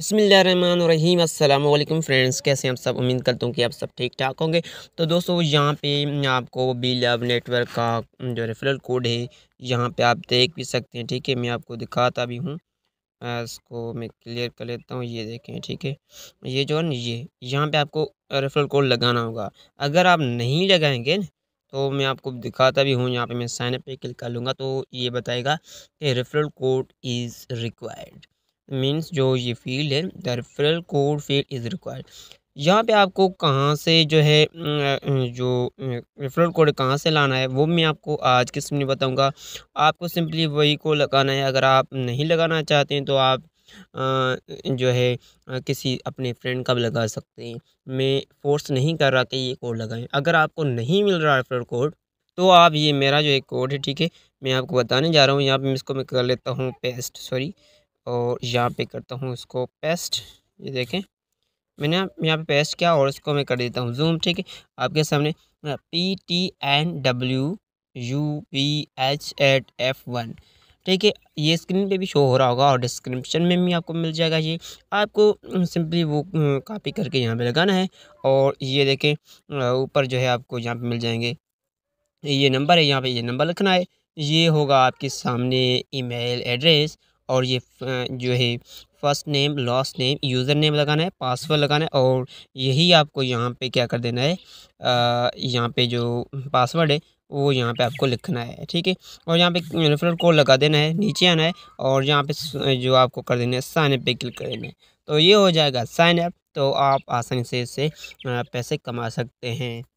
बसमीम अल्लाम फ्रेंड्स कैसे हैं आप सब उम्मीद करता हूँ कि आप सब ठीक ठाक होंगे तो दोस्तों यहाँ पे आपको बी लव नेटवर्क का जो रेफरल कोड है यहाँ पे आप देख भी सकते हैं ठीक है मैं आपको दिखाता भी हूँ इसको मैं क्लियर कर लेता हूँ ये देखें ठीक है ये जो है ना ये यहाँ पर आपको रेफरल कोड लगाना होगा अगर आप नहीं लगाएंगे तो मैं आपको दिखाता भी हूँ यहाँ पर मैं साइनअप पर क्लिक कर लूँगा तो ये बताएगा कि referral code is required means जो ये फील्ड है the referral code field is required यहाँ पे आपको कहाँ से जो है जो रेफरल कोड कहाँ से लाना है वो मैं आपको आज के समय बताऊँगा आपको सिंपली वही को लगाना है अगर आप नहीं लगाना चाहते हैं तो आप जो है किसी अपने फ्रेंड का भी लगा सकते हैं मैं फोर्स नहीं कर रहा कि ये कोड लगाएं अगर आपको नहीं मिल रहा रेफरल कोड तो आप ये मेरा जो एक कोड है ठीक है मैं आपको बताने जा रहा हूँ यहाँ पे मैं इसको मैं कर लेता हूँ पेस्ट सॉरी और यहाँ पे करता हूँ इसको पेस्ट ये देखें मैंने यहाँ पे पेस्ट किया और इसको मैं कर देता हूँ जूम ठीक है आपके सामने P T N W U P H eight F one ठीक है ये स्क्रीन पे भी शो हो रहा होगा और डिस्क्रिप्शन में भी आपको मिल जाएगा ये आपको सिंपली वो कॉपी करके यहाँ पे लगाना है और ये देखें ऊपर जो है आपको यहाँ पे मिल जाएंगे ये नंबर है यहाँ पे ये नंबर लिखना है ये होगा आपके सामने ईमेल एड्रेस और ये जो है first name last name user name लगाना है पासवर्ड लगाना है और यही आपको यहाँ पे क्या कर देना है यहाँ पे जो पासवर्ड है वो यहाँ पे आपको लिखना है ठीक है और यहाँ पे रेफरल कोड लगा देना है नीचे आना है और यहाँ पे जो आपको कर देना है साइन अप पे क्लिक कर देना है तो ये हो जाएगा साइन अप तो आप आसानी से इससे पैसे कमा सकते हैं